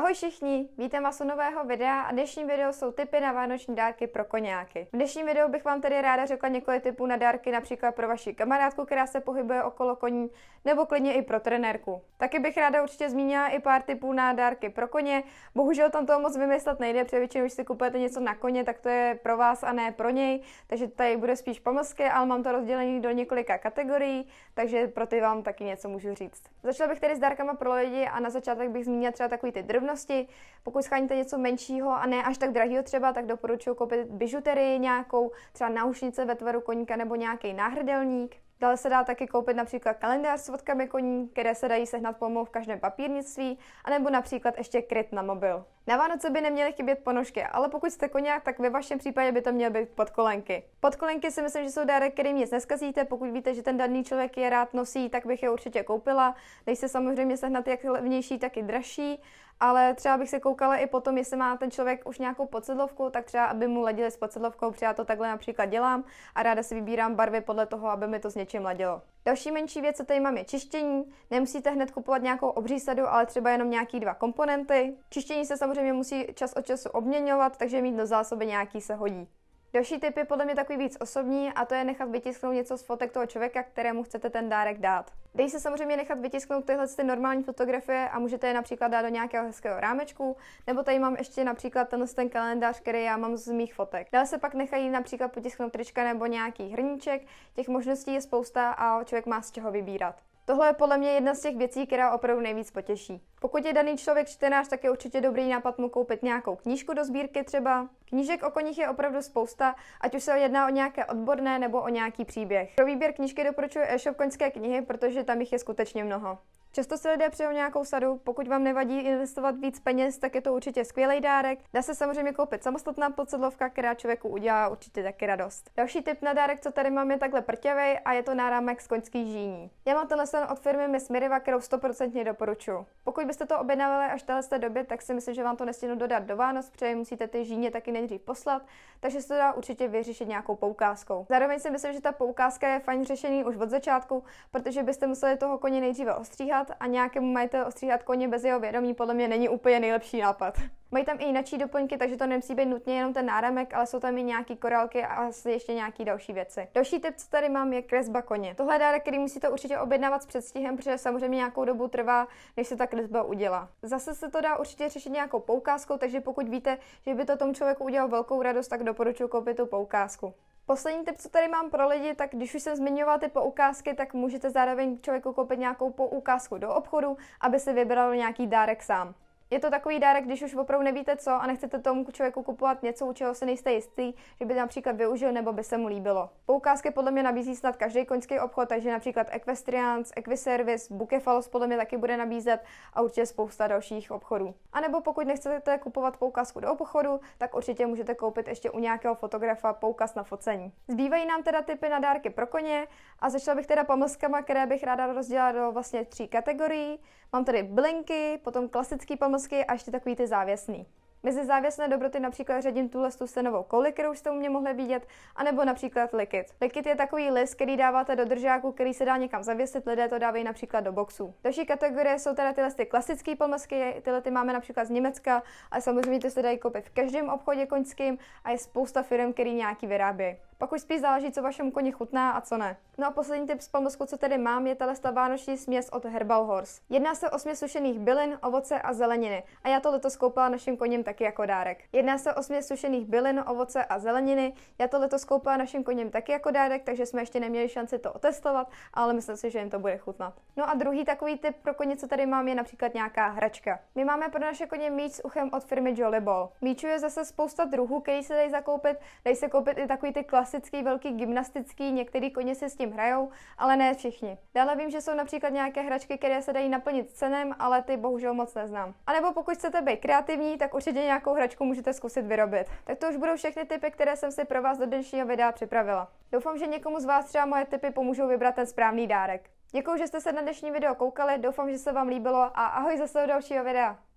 Ahoj všichni, vítám vás u nového videa a dnešní video jsou tipy na vánoční dárky pro koněky. V dnešním videu bych vám tedy ráda řekla několik tipů na dárky například pro vaši kamarádku, která se pohybuje okolo koní, nebo klidně i pro trenérku. Taky bych ráda určitě zmínila i pár tipů na dárky pro koně. Bohužel tam toho moc vymyslet nejde, protože většinou, když si kupujete něco na koně, tak to je pro vás a ne pro něj, takže tady bude spíš pomlsky, ale mám to rozdělené do několika kategorií, takže pro ty vám taky něco můžu říct. Začala bych tedy s dárkama pro lidi a na začátek bych zmínila třeba takový ty drby drobnosti. Pokud scháníte něco menšího a ne až tak drahého třeba, tak doporučuji koupit bižuterii nějakou, třeba náušnice ve tvaru koníka nebo nějaký náhrdelník. Dále se dá taky koupit například kalendář s fotkami koní, které se dají sehnat pomou v každém papírnictví, anebo například ještě kryt na mobil. Na Vánoce by neměly chybět ponožky, ale pokud jste koněk, tak ve vašem případě by to mělo být podkolenky. Podkolenky si myslím, že jsou dárek, který nic neskazíte. Pokud víte, že ten daný člověk je rád nosí, tak bych je určitě koupila. Dej se samozřejmě sehnat jak levnější, tak i dražší. Ale třeba bych se koukala i potom, jestli má ten člověk už nějakou podsedlovku, tak třeba, aby mu ladili s podsedlovkou, protože já to takhle například dělám a ráda si vybírám barvy podle toho, aby mi to s něčím ladilo. Další menší věc, co tady mám, je čištění. Nemusíte hned kupovat nějakou obří sadu, ale třeba jenom nějaký dva komponenty. Čištění se samozřejmě musí čas od času obměňovat, takže mít do zásoby nějaký se hodí. Další tip je podle mě takový víc osobní a to je nechat vytisknout něco z fotek toho člověka, kterému chcete ten dárek dát. Dej se samozřejmě nechat vytisknout tyhle ty normální fotografie a můžete je například dát do nějakého hezkého rámečku, nebo tady mám ještě například tenhle ten kalendář, který já mám z mých fotek. Dále se pak nechají například potisknout trička nebo nějaký hrníček, těch možností je spousta a člověk má z čeho vybírat. Tohle je podle mě jedna z těch věcí, která opravdu nejvíc potěší. Pokud je daný člověk čtenář, tak je určitě dobrý nápad mu koupit nějakou knížku do sbírky třeba. Knížek o koních je opravdu spousta, ať už se jedná o nějaké odborné nebo o nějaký příběh. Pro výběr knížky doporučuji e-shop koňské knihy, protože tam jich je skutečně mnoho. Často si lidé přejou nějakou sadu, pokud vám nevadí investovat víc peněz, tak je to určitě skvělý dárek. Dá se samozřejmě koupit samostatná podsedlovka, která člověku udělá určitě taky radost. Další tip na dárek, co tady mám, je takhle prťavý a je to náramek z koňský žíní. Já mám tenhle sen od firmy Miss Miriva, kterou 100% doporučuji. Pokud byste to objednávali až v té době, tak si myslím, že vám to nestěnu dodat do Vánoc, protože musíte ty žíně taky nejdřív poslat, takže se to dá určitě vyřešit nějakou poukázkou. Zároveň si myslím, že ta poukázka je fajn řešení už od začátku, protože byste museli toho koně nejdříve ostříhat vyhledat a nějakému majiteli ostříhat koně bez jeho vědomí podle mě není úplně nejlepší nápad. Mají tam i jináčí doplňky, takže to nemusí být nutně jenom ten náramek, ale jsou tam i nějaký korálky a asi ještě nějaký další věci. Další tip, co tady mám, je kresba koně. Tohle je dárek, který musíte určitě objednávat s předstihem, protože samozřejmě nějakou dobu trvá, než se ta kresba udělá. Zase se to dá určitě řešit nějakou poukázkou, takže pokud víte, že by to tomu člověku udělal velkou radost, tak doporučuji koupit tu poukázku. Poslední tip, co tady mám pro lidi, tak když už jsem zmiňoval ty poukázky, tak můžete zároveň člověku koupit nějakou poukázku do obchodu, aby si vybral nějaký dárek sám je to takový dárek, když už opravdu nevíte co a nechcete tomu člověku kupovat něco, u čeho se nejste jistý, že by například využil nebo by se mu líbilo. Poukázky podle mě nabízí snad každý koňský obchod, takže například Equestrians, Equiservice, Bukefalos podle mě taky bude nabízet a určitě spousta dalších obchodů. A nebo pokud nechcete kupovat poukázku do obchodu, tak určitě můžete koupit ještě u nějakého fotografa poukaz na focení. Zbývají nám teda typy na dárky pro koně a začala bych teda pomlskama, které bych ráda rozdělala do vlastně tří kategorií. Mám tady blinky, potom klasický pomlsk kousky a ještě takový ty závěsný. Mezi závěsné dobroty například řadím tuhle stenovou koli, kterou jste u mě mohli vidět, anebo například likit. Likit je takový list, který dáváte do držáku, který se dá někam zavěsit, lidé to dávají například do boxů. Další kategorie jsou teda tyhle ty klasické pomlsky, tyhle ty máme například z Německa, a samozřejmě ty se dají koupit v každém obchodě koňským a je spousta firm, který nějaký vyrábějí. Pak už spíš záleží, co vašemu koni chutná a co ne. No a poslední tip z pomozku, co tedy mám, je tato vánoční směs od Herbal Horse. Jedná se o směs sušených bylin, ovoce a zeleniny. A já to letos koupila našim koním taky jako dárek. Jedná se o směs sušených bylin, ovoce a zeleniny. Já to letos koupila našim koním taky jako dárek, takže jsme ještě neměli šanci to otestovat, ale myslím si, že jim to bude chutnat. No a druhý takový tip pro koně, co tady mám, je například nějaká hračka. My máme pro naše koně míč s uchem od firmy Jolly Ball. Míčů je zase spousta druhů, který se dají zakoupit, dají se koupit i takový ty klasické klasický, velký, gymnastický, některý koně se s tím hrajou, ale ne všichni. Dále vím, že jsou například nějaké hračky, které se dají naplnit cenem, ale ty bohužel moc neznám. A nebo pokud chcete být kreativní, tak určitě nějakou hračku můžete zkusit vyrobit. Tak to už budou všechny typy, které jsem si pro vás do dnešního videa připravila. Doufám, že někomu z vás třeba moje typy pomůžou vybrat ten správný dárek. Děkuji, že jste se na dnešní video koukali, doufám, že se vám líbilo a ahoj zase u dalšího videa.